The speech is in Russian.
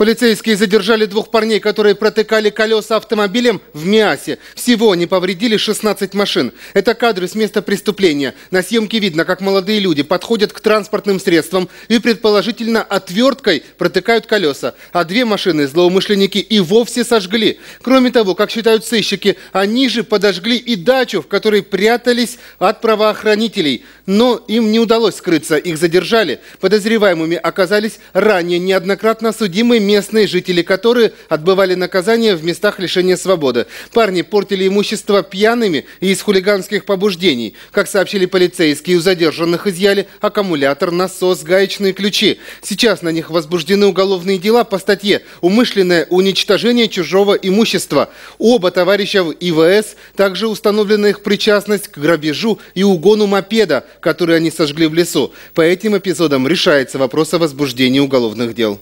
Полицейские задержали двух парней, которые протыкали колеса автомобилем в Миасе. Всего они повредили 16 машин. Это кадры с места преступления. На съемке видно, как молодые люди подходят к транспортным средствам и, предположительно, отверткой протыкают колеса. А две машины злоумышленники и вовсе сожгли. Кроме того, как считают сыщики, они же подожгли и дачу, в которой прятались от правоохранителей. Но им не удалось скрыться, их задержали. Подозреваемыми оказались ранее неоднократно судимые местные, жители которые отбывали наказание в местах лишения свободы. Парни портили имущество пьяными и из хулиганских побуждений. Как сообщили полицейские, у задержанных изъяли аккумулятор, насос, гаечные ключи. Сейчас на них возбуждены уголовные дела по статье «Умышленное уничтожение чужого имущества». Оба товарища в ИВС также установлена их причастность к грабежу и угону мопеда, который они сожгли в лесу. По этим эпизодам решается вопрос о возбуждении уголовных дел.